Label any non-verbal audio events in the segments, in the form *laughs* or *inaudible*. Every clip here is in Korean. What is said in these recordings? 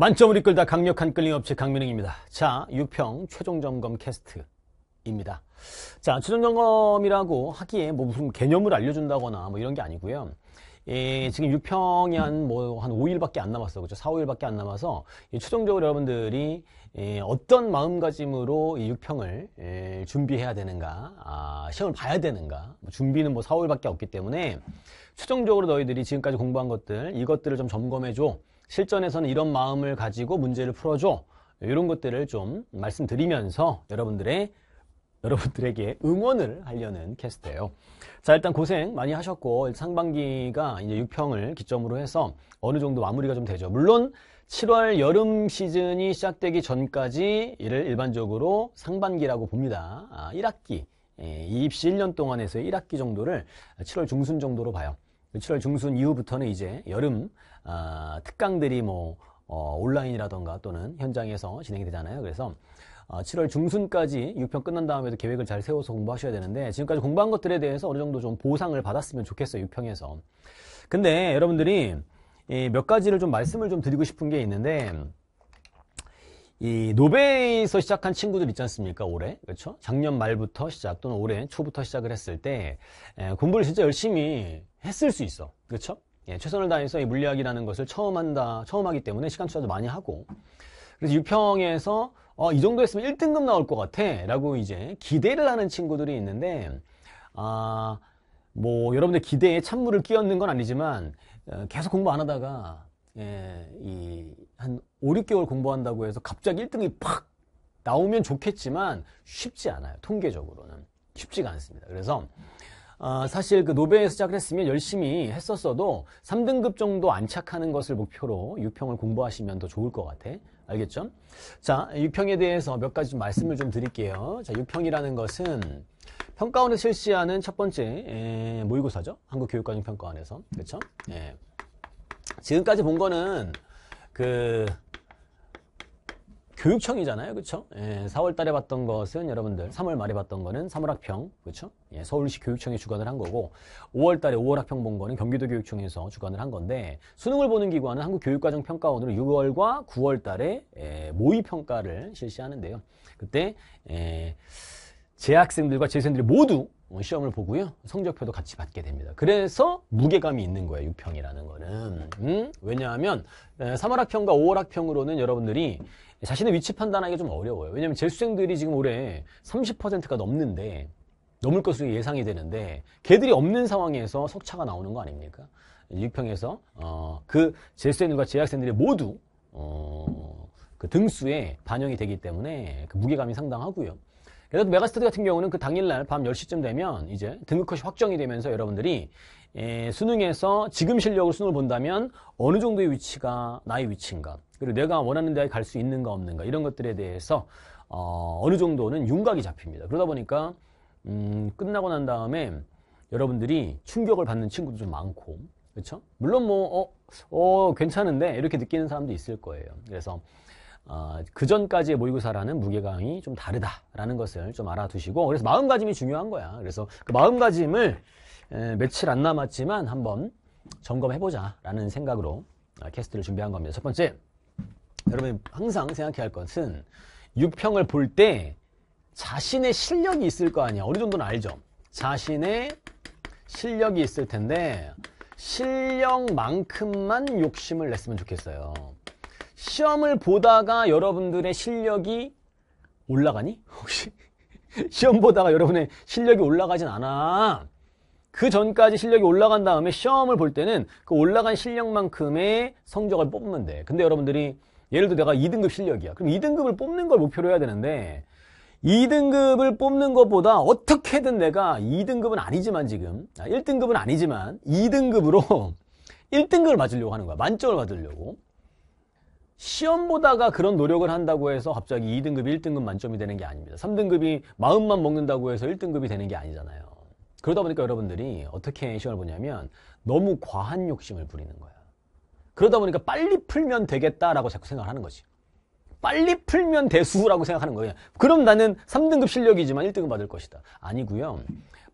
만점을 이끌다 강력한 끌림 업체 강민행입니다. 자, 6평 최종 점검 캐스트입니다. 자, 최종 점검이라고 하기에 뭐 무슨 개념을 알려준다거나 뭐 이런 게 아니고요. 예, 지금 6평이 한 뭐 한 5일밖에 안 남았어. 그죠? 4, 5일밖에 안 남아서 예, 최종적으로 여러분들이 예, 어떤 마음가짐으로 이 6평을 예, 준비해야 되는가, 아, 시험을 봐야 되는가. 뭐 준비는 뭐 4, 5일밖에 없기 때문에 최종적으로 너희들이 지금까지 공부한 것들 이것들을 좀 점검해 줘. 실전에서는 이런 마음을 가지고 문제를 풀어줘. 이런 것들을 좀 말씀드리면서 여러분들의 *laughs* 여러분들에게 응원을 하려는 캐스트예요. 자, 일단 고생 많이 하셨고 상반기가 이제 6평을 기점으로 해서 어느 정도 마무리가 좀 되죠. 물론 7월 여름 시즌이 시작되기 전까지 이를 일반적으로 상반기라고 봅니다. 아, 1학기 예, 이 입시 1년 동안에서 1학기 정도를 7월 중순 정도로 봐요. 7월 중순 이후부터는 이제 여름 어, 특강들이 뭐 어, 온라인이라던가 또는 현장에서 진행이 되잖아요. 그래서 어, 7월 중순까지 6편 끝난 다음에도 계획을 잘 세워서 공부하셔야 되는데 지금까지 공부한 것들에 대해서 어느 정도 좀 보상을 받았으면 좋겠어요. 6평에서. 근데 여러분들이 몇 가지를 좀 말씀을 좀 드리고 싶은 게 있는데 이 노베에서 시작한 친구들 있지 않습니까? 올해 그렇죠? 작년 말부터 시작 또는 올해 초부터 시작을 했을 때 에, 예, 공부를 진짜 열심히 했을 수 있어 그렇죠? 예, 최선을 다해서 이 물리학이라는 것을 처음 한다 처음 하기 때문에 시간 투자도 많이 하고 그래서 유평에서 어, 이 정도 했으면 1등급 나올 것 같아 라고 이제 기대를 하는 친구들이 있는데 아 뭐 여러분들 기대에 찬물을 끼얹는 건 아니지만 어, 계속 공부 안 하다가 예, 이한 5, 6개월 공부한다고 해서 갑자기 1등이 팍 나오면 좋겠지만 쉽지 않아요. 통계적으로는. 쉽지가 않습니다. 그래서 어, 사실 그노벨에 시작을 했으면 열심히 했었어도 3등급 정도 안착하는 것을 목표로 6평을 공부하시면 더 좋을 것 같아. 알겠죠? 자, 6평에 대해서 몇 가지 좀 말씀을 좀 드릴게요. 자, 6평이라는 것은 평가원에 실시하는 첫 번째 에, 모의고사죠. 한국교육과정평가원에서. 그렇죠? 예. 지금까지 본 거는 그 교육청이잖아요. 그렇죠? 예, 4월 달에 봤던 것은 여러분들 3월 말에 봤던 거는 3월 학평. 그렇죠? 예, 서울시 교육청이 주관을 한 거고 5월 달에 5월 학평 본 거는 경기도 교육청에서 주관을 한 건데 수능을 보는 기관은 한국교육과정평가원으로 6월과 9월 달에 예, 모의 평가를 실시하는데요. 그때 예, 재학생들과 재생들이 수 모두 어, 시험을 보고요. 성적표도 같이 받게 됩니다. 그래서 무게감이 있는 거예요. 6평이라는 거는. 음? 왜냐하면 3월학평과 5월학평으로는 여러분들이 자신의 위치 판단하기가 좀 어려워요. 왜냐하면 재수생들이 지금 올해 30%가 넘는데 넘을 것으로 예상이 되는데 걔들이 없는 상황에서 석차가 나오는 거 아닙니까? 6평에서 어, 그 재수생들과 재학생들이 모두 어, 그 등수에 반영이 되기 때문에 그 무게감이 상당하고요. 그래도 메가스터디 같은 경우는 그 당일날 밤 10시쯤 되면 이제 등급 컷이 확정이 되면서 여러분들이 예, 수능에서 지금 실력으로 수능을 본다면 어느 정도의 위치가 나의 위치인가 그리고 내가 원하는 대학에갈 수 있는가 없는가 이런 것들에 대해서 어, 어느 정도는 윤곽이 잡힙니다. 그러다 보니까 음, 끝나고 난 다음에 여러분들이 충격을 받는 친구도 좀 많고 그렇죠? 물론 뭐 어, 어, 괜찮은데 이렇게 느끼는 사람도 있을 거예요. 그래서 아, 그 전까지의 모의고사라는 무게감이 좀 다르다라는 것을 좀 알아두시고 그래서 마음가짐이 중요한 거야. 그래서 그 마음가짐을 며칠 안 남았지만 한번 점검해보자라는 생각으로 아, 캐스트를 준비한 겁니다. 첫 번째, 여러분 이 항상 생각해야 할 것은 유평을 볼 때 자신의 실력이 있을 거 아니야. 어느 정도는 알죠. 자신의 실력이 있을 텐데 실력만큼만 욕심을 냈으면 좋겠어요. 시험을 보다가 여러분들의 실력이 올라가니? 혹시 *laughs* 시험 보다가 여러분의 실력이 올라가진 않아. 그 전까지 실력이 올라간 다음에 시험을 볼 때는 그 올라간 실력만큼의 성적을 뽑는 데 근데 여러분들이 예를 들어 내가 2등급 실력이야. 그럼 2등급을 뽑는 걸 목표로 해야 되는데 2등급을 뽑는 것보다 어떻게든 내가 2등급은 아니지만 지금 1등급은 아, 아니지만 2등급으로 1등급을 *laughs* 맞으려고 하는 거야. 만점을 맞으려고 시험 보다가 그런 노력을 한다고 해서 갑자기 2등급, 1등급 만점이 되는 게 아닙니다. 3등급이 마음만 먹는다고 해서 1등급이 되는 게 아니잖아요. 그러다 보니까 여러분들이 어떻게 시험을 보냐면 너무 과한 욕심을 부리는 거야. 그러다 보니까 빨리 풀면 되겠다라고 자꾸 생각하는 을 거지. 빨리 풀면 대수라고 생각하는 거예요. 그럼 나는 3등급 실력이지만 1등급 받을 것이다. 아니고요.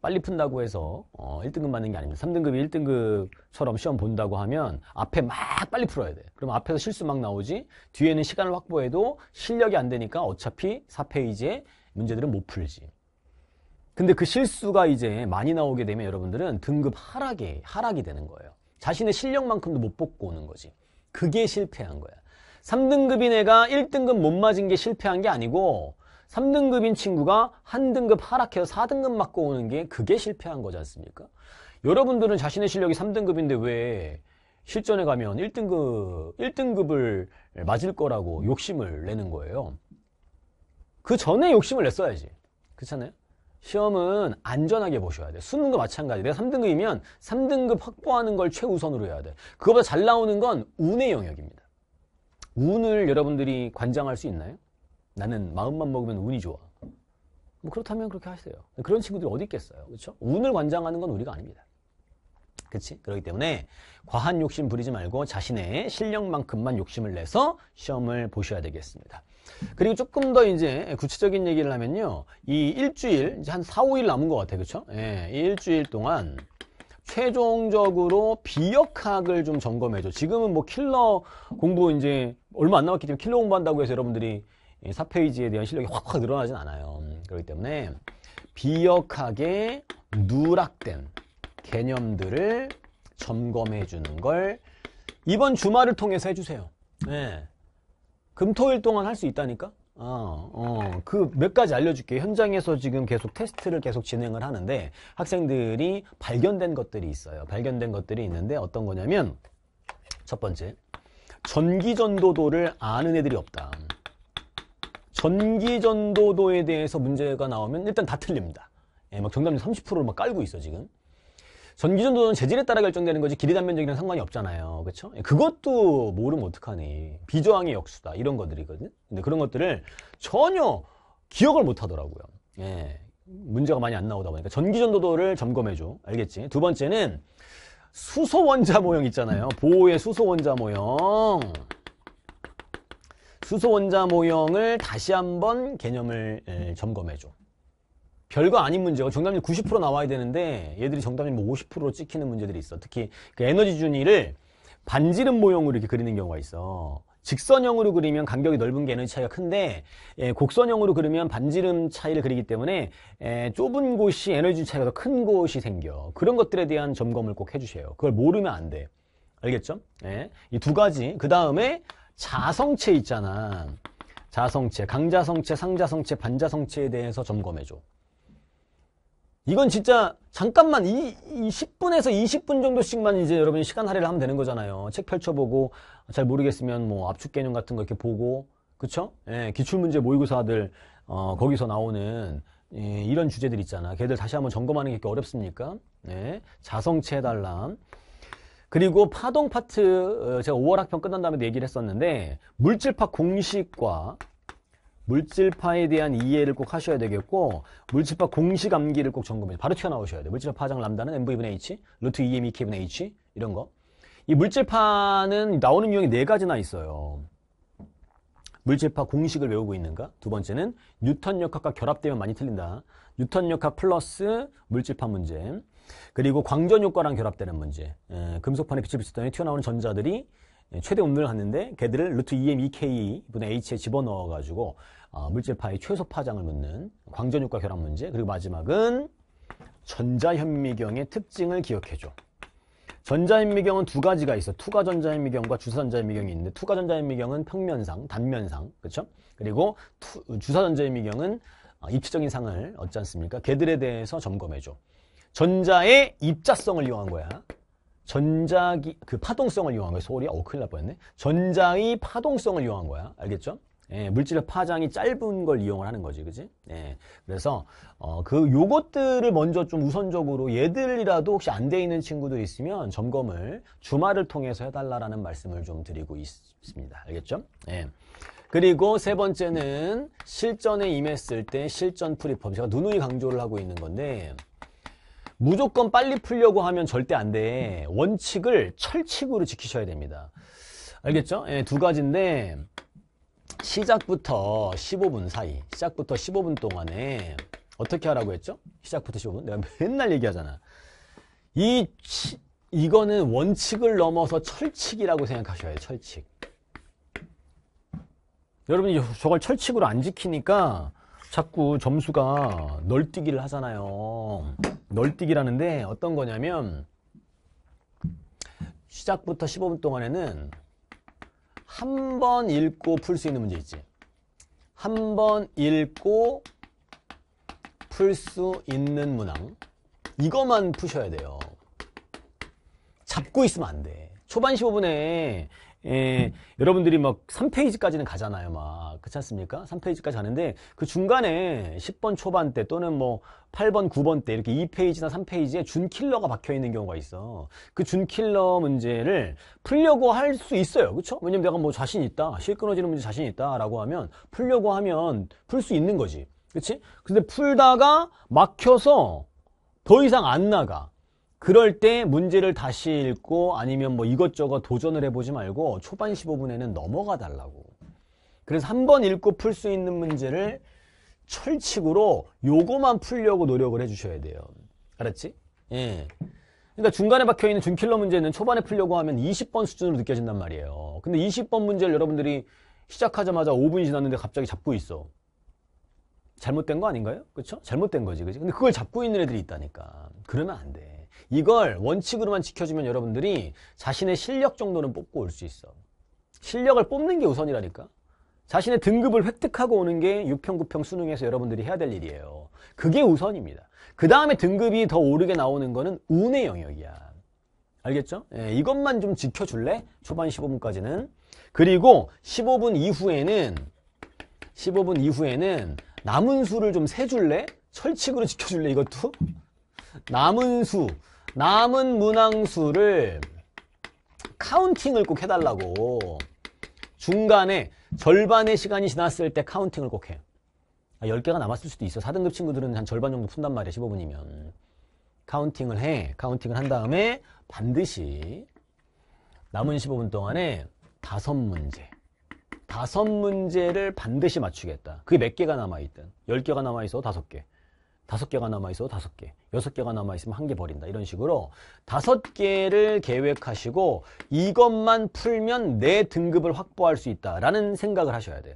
빨리 푼다고 해서 어, 1등급 맞는게 아닙니다. 3등급이 1등급처럼 시험 본다고 하면 앞에 막 빨리 풀어야 돼. 그럼 앞에서 실수 막 나오지. 뒤에는 시간을 확보해도 실력이 안 되니까 어차피 4페이지에 문제들은 못 풀지. 근데 그 실수가 이제 많이 나오게 되면 여러분들은 등급 하락이 하락이 되는 거예요. 자신의 실력만큼도 못 뽑고 오는 거지. 그게 실패한 거야. 3등급인 애가 1등급 못 맞은 게 실패한 게 아니고 3등급인 친구가 한 등급 하락해서 4등급 맞고 오는 게 그게 실패한 거지 않습니까? 여러분들은 자신의 실력이 3등급인데 왜 실전에 가면 1등급, 1등급을 맞을 거라고 욕심을 내는 거예요. 그 전에 욕심을 냈어야지. 그렇잖아요? 시험은 안전하게 보셔야 돼. 수능도 마찬가지. 내가 3등급이면 3등급 확보하는 걸 최우선으로 해야 돼. 그거보다 잘 나오는 건 운의 영역입니다. 운을 여러분들이 관장할 수 있나요? 나는 마음만 먹으면 운이 좋아. 뭐 그렇다면 그렇게 하세요. 그런 친구들이 어디 있겠어요. 그렇죠? 운을 관장하는 건 우리가 아닙니다. 그렇지? 그렇기 때문에 과한 욕심 부리지 말고 자신의 실력만큼만 욕심을 내서 시험을 보셔야 되겠습니다. 그리고 조금 더 이제 구체적인 얘기를 하면요. 이 일주일, 이제 한 4, 5일 남은 것 같아요. 그렇죠? 예, 일주일 동안 최종적으로 비역학을 좀 점검해줘. 지금은 뭐 킬러 공부 이제 얼마 안 남았기 때문에 킬러 공부한다고 해서 여러분들이 4페이지에 예, 대한 실력이 확확 늘어나진 않아요. 음, 그렇기 때문에 비역하게 누락된 개념들을 점검해 주는 걸 이번 주말을 통해서 해주세요. 네. 금토일 동안 할 수 있다니까? 어, 어, 그 몇 가지 알려줄게요. 현장에서 지금 계속 테스트를 계속 진행을 하는데 학생들이 발견된 것들이 있어요. 발견된 것들이 있는데 어떤 거냐면 첫 번째, 전기전도도를 아는 애들이 없다. 전기전도도에 대해서 문제가 나오면 일단 다 틀립니다. 예, 막 정답률 3 0를막 깔고 있어, 지금. 전기전도는 재질에 따라 결정되는 거지 길이 단면적이랑 상관이 없잖아요. 그렇죠? 그것도 모르면 어떡하니. 비저항의 역수다. 이런 것들이거든. 근데 그런 것들을 전혀 기억을 못 하더라고요. 예. 문제가 많이 안 나오다 보니까 전기전도도를 점검해 줘. 알겠지? 두 번째는 수소 원자 모형 있잖아요. 보호의 수소 원자 모형. 수소원자 모형을 다시 한번 개념을 예, 점검해줘. 별거 아닌 문제고 정답률 90% 나와야 되는데 얘들이 정답률 50%로 뭐 찍히는 문제들이 있어. 특히 그 에너지 준위를 반지름 모형으로 이렇게 그리는 경우가 있어. 직선형으로 그리면 간격이 넓은 게 에너지 차이가 큰데 예, 곡선형으로 그리면 반지름 차이를 그리기 때문에 예, 좁은 곳이 에너지 차이가 더 큰 곳이 생겨 그런 것들에 대한 점검을 꼭 해주세요 그걸 모르면 안돼 알겠죠? 예, 이두 가지 그 다음에 자성체 있잖아. 자성체, 강자성체, 상자성체, 반자성체에 대해서 점검해줘. 이건 진짜 잠깐만 이, 이 10분에서 20분 정도씩만 이제 여러분이 시간 할애를 하면 되는 거잖아요. 책 펼쳐보고 잘 모르겠으면 뭐 압축 개념 같은 거 이렇게 보고 그쵸? 예, 기출문제 모의고사들 어, 거기서 나오는 예, 이런 주제들 있잖아. 걔들 다시 한번 점검하는 게 어렵습니까? 예, 자성체 해달라. 그리고 파동 파트 어, 제가 5월 학평 끝난 다음에 얘기를 했었는데 물질파 공식과 물질파에 대한 이해를 꼭 하셔야 되겠고 물질파 공식 암기를 꼭 점검해 바로 튀어나오셔야 돼요. 물질파 파장 람다는 mv분의 h, 루트 2m, e 2k분의 e h 이런 거. 이 물질파는 나오는 유형이 네 가지나 있어요. 물질파 공식을 외우고 있는가? 두 번째는 뉴턴 역학과 결합되면 많이 틀린다. 뉴턴 역학 플러스 물질파 문제. 그리고 광전 효과랑 결합되는 문제. 에, 예, 금속판에 빛을 비쳤더니 튀어나오는 전자들이 최대 온도를 갖는데 걔들을 루트 e m 2k e 분의 h에 집어넣어가지고 어, 물질파의 최소 파장을 묻는 광전 효과 결합 문제. 그리고 마지막은 전자현미경의 특징을 기억해줘. 전자현미경은 두 가지가 있어. 투과 전자현미경과 주사 전자현미경이 있는데 투과 전자현미경은 평면상, 단면상, 그렇죠? 그리고 투, 주사 전자현미경은 어, 입체적인 상을 얻지 않습니까? 걔들에 대해서 점검해줘. 전자의 입자성을 이용한 거야. 전자기 그 파동성을 이용한 거야. 소리 어 큰일 날 뻔했네. 전자의 파동성을 이용한 거야. 알겠죠? 예, 물질의 파장이 짧은 걸 이용을 하는 거지, 그지? 예, 그래서 어, 그 요것들을 먼저 좀 우선적으로 얘들이라도 혹시 안 돼 있는 친구들 있으면 점검을 주말을 통해서 해달라라는 말씀을 좀 드리고 있습니다. 알겠죠? 예. 그리고 세 번째는 실전에 임했을 때 실전 프리폼 제가 누누이 강조를 하고 있는 건데 무조건 빨리 풀려고 하면 절대 안 돼. 원칙을 철칙으로 지키셔야 됩니다. 알겠죠? 예, 두 가지인데 시작부터 15분 사이 시작부터 15분 동안에 어떻게 하라고 했죠? 시작부터 15분? 내가 맨날 얘기하잖아. 이 치, 이거는 원칙을 넘어서 철칙이라고 생각하셔야 해요. 철칙. 여러분이 저걸 철칙으로 안 지키니까 자꾸 점수가 널뛰기를 하잖아요. 널뛰기라는데 어떤 거냐면 시작부터 15분 동안에는 한 번 읽고 풀 수 있는 문제 있지. 한 번 읽고 풀 수 있는 문항. 이것만 푸셔야 돼요. 잡고 있으면 안 돼. 초반 15분에 예, 여러분들이 막 3페이지까지는 가잖아요, 막. 그렇지 않습니까? 3페이지까지 가는데 그 중간에 10번 초반대 또는 뭐 8번, 9번 때 이렇게 2페이지나 3페이지에 준킬러가 박혀 있는 경우가 있어. 그 준킬러 문제를 풀려고 할 수 있어요. 그렇죠? 왜냐면 내가 뭐 자신 있다. 실 끊어지는 문제 자신 있다라고 하면 풀려고 하면 풀 수 있는 거지. 그렇지? 근데 풀다가 막혀서 더 이상 안 나가. 그럴 때 문제를 다시 읽고 아니면 뭐 이것저것 도전을 해보지 말고 초반 15분에는 넘어가 달라고. 그래서 한 번 읽고 풀 수 있는 문제를 철칙으로 요거만 풀려고 노력을 해주셔야 돼요. 알았지? 예. 그러니까 중간에 박혀있는 준킬러 문제는 초반에 풀려고 하면 20번 수준으로 느껴진단 말이에요. 근데 20번 문제를 여러분들이 시작하자마자 5분이 지났는데 갑자기 잡고 있어. 잘못된 거 아닌가요? 그렇죠? 잘못된 거지, 그지? 근데 그걸 잡고 있는 애들이 있다니까. 그러면 안 돼. 이걸 원칙으로만 지켜주면 여러분들이 자신의 실력 정도는 뽑고 올 수 있어. 실력을 뽑는 게 우선이라니까. 자신의 등급을 획득하고 오는 게 6평, 9평 수능에서 여러분들이 해야 될 일이에요. 그게 우선입니다. 그 다음에 등급이 더 오르게 나오는 거는 운의 영역이야. 알겠죠? 예, 이것만 좀 지켜줄래? 초반 15분까지는. 그리고 15분 이후에는 15분 이후에는 남은 수를 좀 세줄래? 철칙으로 지켜줄래 이것도? 남은 수 남은 문항수를 카운팅을 꼭 해달라고 중간에 절반의 시간이 지났을 때 카운팅을 꼭 해. 10개가 아, 남았을 수도 있어. 4등급 친구들은 한 절반 정도 푼단 말이야. 15분이면. 카운팅을 해. 카운팅을 한 다음에 반드시 남은 15분 동안에 다섯 문제. 다섯 문제를 반드시 맞추겠다. 그게 몇 개가 남아있든. 10개가 남아있어. 도5 개. 다섯 개가 남아있어도 다섯 개, 여섯 개가 남아있으면 한 개 버린다. 이런 식으로 다섯 개를 계획하시고 이것만 풀면 내 등급을 확보할 수 있다라는 생각을 하셔야 돼요.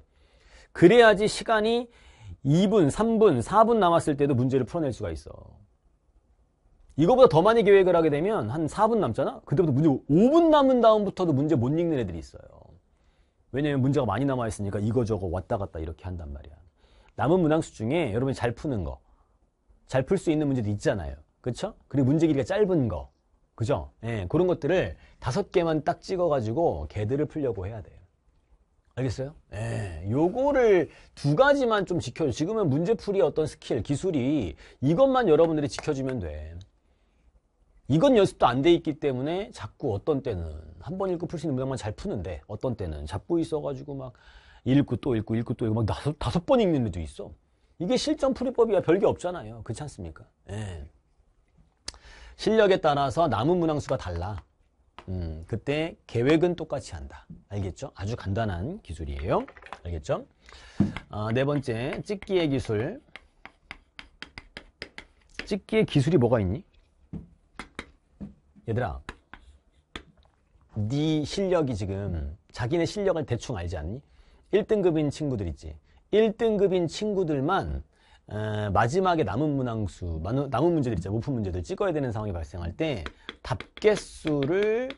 그래야지 시간이 2분, 3분, 4분 남았을 때도 문제를 풀어낼 수가 있어. 이거보다 더 많이 계획을 하게 되면 한 4분 남잖아? 그때부터 문제 5분 남은 다음부터도 문제 못 읽는 애들이 있어요. 왜냐면 문제가 많이 남아있으니까 이거저거 왔다 갔다 이렇게 한단 말이야. 남은 문항수 중에 여러분이 잘 푸는 거. 잘풀수 있는 문제도 있잖아요. 그렇죠? 그리고 문제 길이가 짧은 거. 그죠? 예, 그런 것들을 다섯 개만 딱 찍어가지고 개들을 풀려고 해야 돼요. 알겠어요? 예, 요거를 두 가지만 좀 지켜줘. 지금은 문제풀이 어떤 스킬, 기술이 이것만 여러분들이 지켜주면 돼. 이건 연습도 안 돼 있기 때문에 자꾸 어떤 때는 한 번 읽고 풀 수 있는 문항만 잘 푸는데 어떤 때는 잡고 있어가지고 막 읽고 또 읽고 읽고 또 읽고 막 다섯, 다섯 번 읽는 애도 있어. 이게 실전 풀이법이야 별게 없잖아요. 그렇지 않습니까? 예. 실력에 따라서 남은 문항수가 달라. 음, 그때 계획은 똑같이 한다. 알겠죠? 아주 간단한 기술이에요. 알겠죠? 아, 네 번째, 찍기의 기술. 찍기의 기술이 뭐가 있니? 얘들아, 네 실력이 지금 자기네 실력을 대충 알지 않니? 1등급인 친구들 있지. 1등급인 친구들만 어, 마지막에 남은 문항수, 남은 문제들 있죠 높은 문제들 찍어야 되는 상황이 발생할 때 답개수를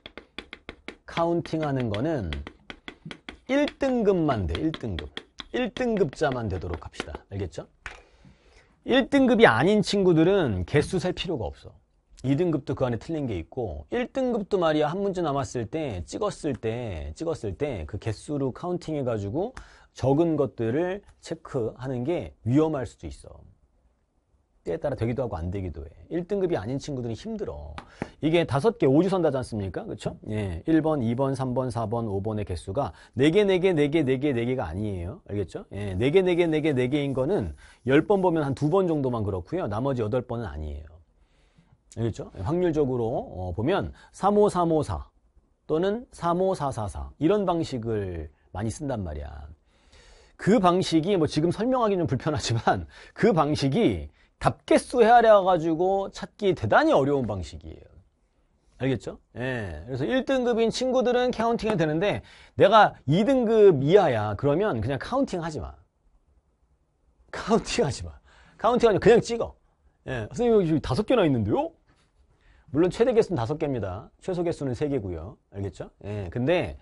카운팅하는 거는 1등급만 돼, 1등급. 1등급자만 되도록 합시다. 알겠죠? 1등급이 아닌 친구들은 개수 셀 필요가 없어. 2등급도 그 안에 틀린 게 있고 1등급도 말이야 한 문제 남았을 때 찍었을 때 찍었을 때 그 개수로 카운팅 해가지고 적은 것들을 체크하는 게 위험할 수도 있어. 때에 따라 되기도 하고 안 되기도 해. 1등급이 아닌 친구들은 힘들어. 이게 다섯 개 오지선다지 않습니까? 그렇죠? 예. 1번, 2번, 3번, 4번, 5번의 개수가 4개, 4개, 4개, 4개, 4개가 아니에요. 알겠죠? 예. 4개, 4개, 4개, 4개인 거는 10번 보면 한 두 번 정도만 그렇고요. 나머지 8번은 아니에요. 알겠죠? 확률적으로 어, 보면 35354 또는 35444 이런 방식을 많이 쓴단 말이야. 그 방식이 뭐 지금 설명하기 는 불편하지만 *laughs* 그 방식이 답개수 헤아려 가지고 찾기 대단히 어려운 방식이에요. 알겠죠? 예. 그래서 1등급인 친구들은 카운팅이 되는데 내가 2등급 이하야. 그러면 그냥 카운팅 하지 마. 카운팅 하지 마. 카운팅 하지 마. 그냥 찍어. 예. 선생님 여기 다섯 개나 있는데요? 물론 최대 개수는 다섯 개입니다. 최소 개수는 세 개고요. 알겠죠? 예. 근데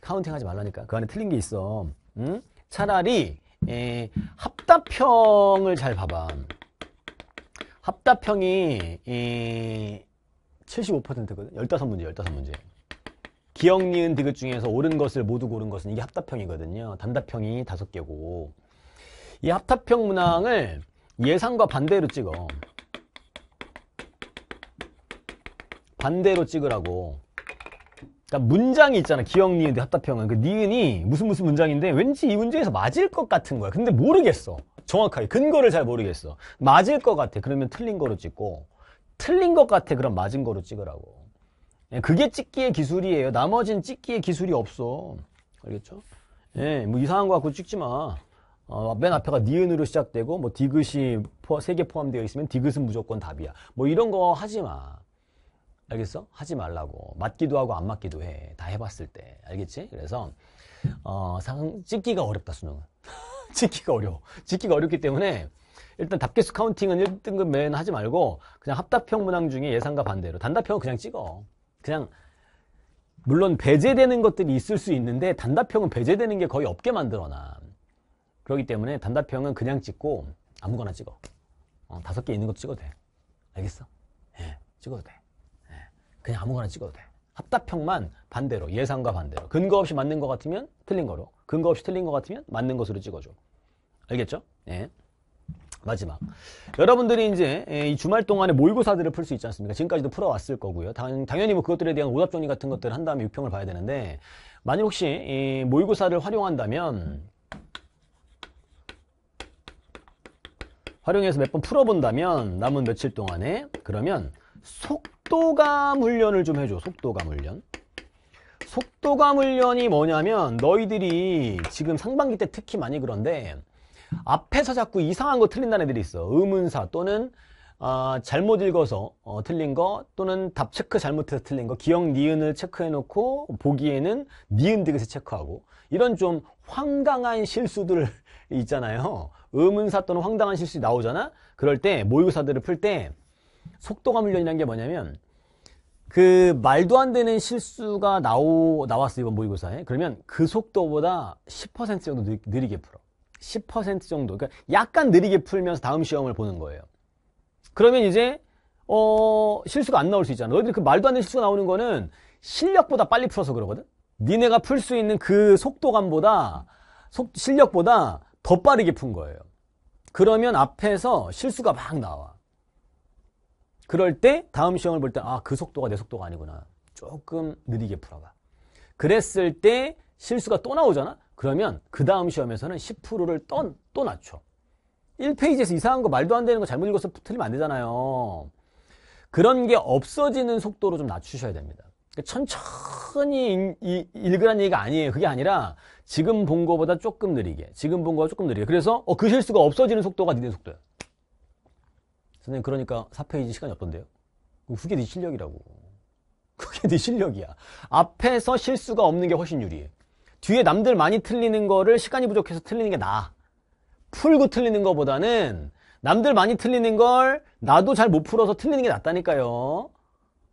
카운팅 하지 말라니까. 그 안에 틀린 게 있어. 응? 차라리 예, 합답형을 잘 봐봐. 합답형이 75%거든. 15문제, 15문제. 기억, 니은, 디귿 중에서 옳은 것을 모두 고른 것은 이게 합답형이거든요. 단답형이 5 개고. 이 합답형 문항을 예상과 반대로 찍어. 반대로 찍으라고. 그러니까 문장이 있잖아. 기억, 니은, 합답형은. 그 니은이 무슨 무슨 문장인데 왠지 이 문제에서 맞을 것 같은 거야. 근데 모르겠어. 정확하게. 근거를 잘 모르겠어. 맞을 것 같아. 그러면 틀린 거로 찍고. 틀린 것 같아. 그럼 맞은 거로 찍으라고. 예, 그게 찍기의 기술이에요. 나머지는 찍기의 기술이 없어. 알겠죠? 예, 뭐 이상한 거 갖고 찍지 마. 어, 맨 앞에가 니은으로 시작되고 뭐 디귿이 세 개 포함되어 있으면 디귿은 무조건 답이야. 뭐 이런 거 하지 마. 알겠어? 하지 말라고. 맞기도 하고 안 맞기도 해. 다 해봤을 때. 알겠지? 그래서 어, 상, 찍기가 어렵다 수능은. *laughs* 찍기가 어려워. 찍기가 어렵기 때문에 일단 답계수 카운팅은 1등급 맨 하지 말고 그냥 합답형 문항 중에 예상과 반대로 단답형은 그냥 찍어. 그냥 물론 배제되는 것들이 있을 수 있는데 단답형은 배제되는 게 거의 없게 만들어놔. 그렇기 때문에 단답형은 그냥 찍고 아무거나 찍어. 어, 다섯 개 있는 것도 찍어도 돼. 알겠어? 예, 찍어도 돼. 그냥 아무거나 찍어도 돼. 합답형만 반대로 예상과 반대로 근거 없이 맞는 것 같으면 틀린 거로 근거 없이 틀린 것 같으면 맞는 것으로 찍어줘. 알겠죠? 네. 마지막 여러분들이 이제 예, 이 주말 동안에 모의고사들을 풀 수 있지 않습니까? 지금까지도 풀어왔을 거고요. 당, 연히뭐 그것들에 대한 오답 정리 같은 것들을 한 다음에 6평을 봐야 되는데 만약 혹시 이 모의고사를 활용한다면 활용해서 몇 번 풀어본다면 남은 며칠 동안에 그러면 속 속도감 훈련을 좀 해줘 속도감 훈련 속도감 훈련이 뭐냐면 너희들이 지금 상반기 때 특히 많이 그런데 앞에서 자꾸 이상한 거 틀린다는 애들이 있어 의문사 또는 어, 잘못 읽어서 어, 틀린 거 또는 답 체크 잘못해서 틀린 거 기억 니은을 체크해 놓고 보기에는 니은 디귿을 체크하고 이런 좀 황당한 실수들 *laughs* 있잖아요 의문사 또는 황당한 실수 나오잖아 그럴 때 모의고사들을 풀때 속도감 훈련이란 게 뭐냐면 그 말도 안 되는 실수가 나오, 나왔어 요 이번 모의고사에 그러면 그 속도보다 10% 정도 느, 느리게 풀어 10% 정도 그러니까 약간 느리게 풀면서 다음 시험을 보는 거예요 그러면 이제 어 실수가 안 나올 수 있잖아 너희들이 그 말도 안 되는 실수가 나오는 거는 실력보다 빨리 풀어서 그러거든 니네가 풀 수 있는 그 속도감보다 속, 실력보다 더 빠르게 푼 거예요 그러면 앞에서 실수가 막 나와 그럴 때 다음 시험을 볼 때 아 그 속도가 내 속도가 아니구나. 조금 느리게 풀어봐. 그랬을 때 실수가 또 나오잖아. 그러면 그 다음 시험에서는 10%를 또, 또 낮춰. 1페이지에서 이상한 거 말도 안 되는 거 잘못 읽어서 틀리면 안 되잖아요. 그런 게 없어지는 속도로 좀 낮추셔야 됩니다. 그러니까 천천히 읽으란 얘기가 아니에요. 그게 아니라 지금 본 거보다 조금 느리게, 지금 본 거보다 조금 느리게. 그래서 어, 그 실수가 없어지는 속도가 니네 속도야. 선생님 그러니까 4페이지 시간이 없던데요. 그게 네 실력이라고. *laughs* 그게 네 실력이야. 앞에서 실수가 없는 게 훨씬 유리해. 뒤에 남들 많이 틀리는 거를 시간이 부족해서 틀리는 게 나아. 풀고 틀리는 거보다는 남들 많이 틀리는 걸 나도 잘 못 풀어서 틀리는 게 낫다니까요.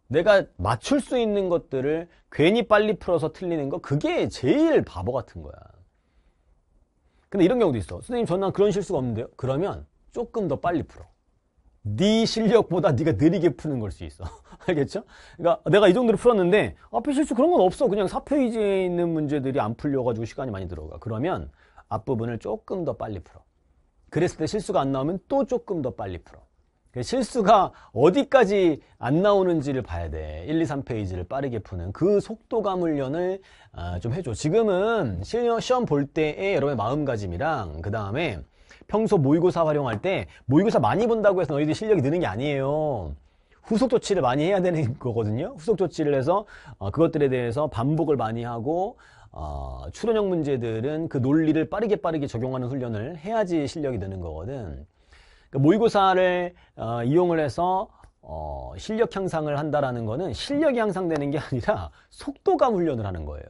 내가 맞출 수 있는 것들을 괜히 빨리 풀어서 틀리는 거 그게 제일 바보 같은 거야. 근데 이런 경우도 있어. 선생님 저는 그런 실수가 없는데요. 그러면 조금 더 빨리 풀어. 네 실력보다 네가 느리게 푸는 걸 수 있어. *laughs* 알겠죠? 그러니까 내가 이 정도로 풀었는데 앞에 실수 그런 건 없어. 그냥 4페이지에 있는 문제들이 안 풀려가지고 시간이 많이 들어가. 그러면 앞부분을 조금 더 빨리 풀어. 그랬을 때 실수가 안 나오면 또 조금 더 빨리 풀어. 그러니까 실수가 어디까지 안 나오는지를 봐야 돼. 1, 2, 3페이지를 빠르게 푸는 그 속도감 훈련을 아, 좀 해줘. 지금은 시험 볼 때의 여러분의 마음가짐이랑 그 다음에 평소 모의고사 활용할 때 모의고사 많이 본다고 해서 너희들 실력이 느는 게 아니에요. 후속 조치를 많이 해야 되는 *laughs* 거거든요. 후속 조치를 해서 어, 그것들에 대해서 반복을 많이 하고 어, 출원형 문제들은 그 논리를 빠르게 빠르게 적용하는 훈련을 해야지 실력이 느는 거거든. 그러니까 모의고사를 어, 이용을 해서 어, 실력 향상을 한다라는 거는 실력이 향상되는 게 아니라 속도감 훈련을 하는 거예요.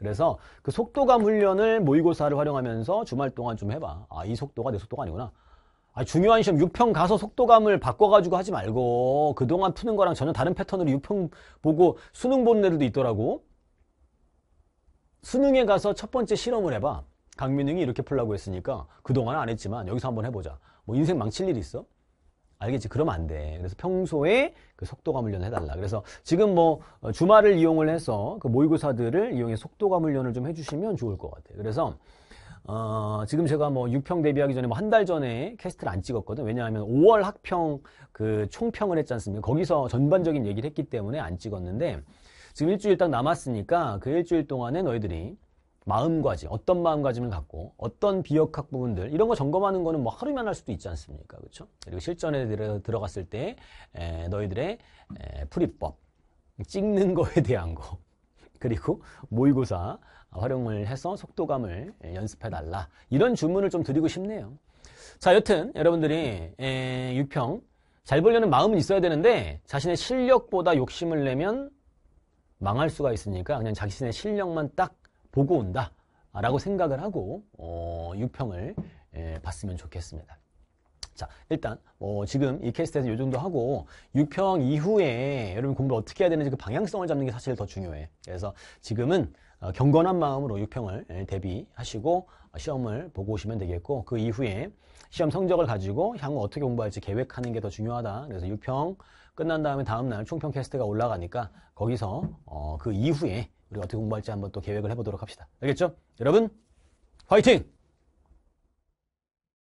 그래서 그 속도감 훈련을 모의고사를 활용하면서 주말 동안 좀 해봐. 아, 이 속도가 내 속도가 아니구나. 아, 중요한 시험 6평 가서 속도감을 바꿔가지고 하지 말고 그동안 푸는 거랑 전혀 다른 패턴으로 6평 보고 수능 보는 애들도 있더라고. 수능에 가서 첫 번째 실험을 해봐. 강민웅이 이렇게 풀라고 했으니까 그동안 은안 했지만 여기서 한번 해보자. 뭐 인생 망칠 일 있어? 알겠지? 그러면 안 돼. 그래서 평소에 그 속도감 훈련을 해달라. 그래서 지금 뭐 어, 주말을 이용을 해서 그 모의고사들을 이용해 속도감 훈련을 좀 해주시면 좋을 것 같아요. 그래서 어, 지금 제가 뭐 6평 데뷔하기 전에 뭐 한 달 전에 캐스트를 안 찍었거든. 왜냐하면 5월 학평 그 총평을 했지 않습니까? 거기서 전반적인 얘기를 했기 때문에 안 찍었는데 지금 일주일 딱 남았으니까 그 일주일 동안에 너희들이 마음가짐, 어떤 마음가짐을 갖고 어떤 비역학 부분들 이런 거 점검하는 거는 뭐 하루면 할 수도 있지 않습니까? 그렇죠? 그리고 실전에 들어, 갔을때 에, 너희들의 에, 풀이법, 찍는 거에 대한 거 *laughs* 그리고 모의고사 활용을 해서 속도감을 연습해 달라 이런 주문을 좀 드리고 싶네요. 자, 여튼 여러분들이 에, 유평 잘 보려는 마음은 있어야 되는데 자신의 실력보다 욕심을 내면 망할 수가 있으니까 그냥 자신의 실력만 딱 보고 온다 라고 생각을 하고 어, 6평을 예, 봤으면 좋겠습니다. 자 일단 어, 지금 이케스트에서요 정도 하고 6평 이후에 여러분 공부를 어떻게 해야 되는지 그 방향성을 잡는 게 사실 더 중요해 그래서 지금은 어, 경건한 마음으로 6평을 예, 대비하시고 어, 시험을 보고 오시면 되겠고 그 이후에 시험 성적을 가지고 향후 어떻게 공부할지 계획하는 게 더 중요하다 그래서 6평 끝난 다음에 다음날 총평 캐스트가 올라가니까 거기서 어, 그 이후에 우리가 어떻게 공부할지 한번 또 계획을 해보도록 합시다. 알겠죠? 여러분, 화이팅!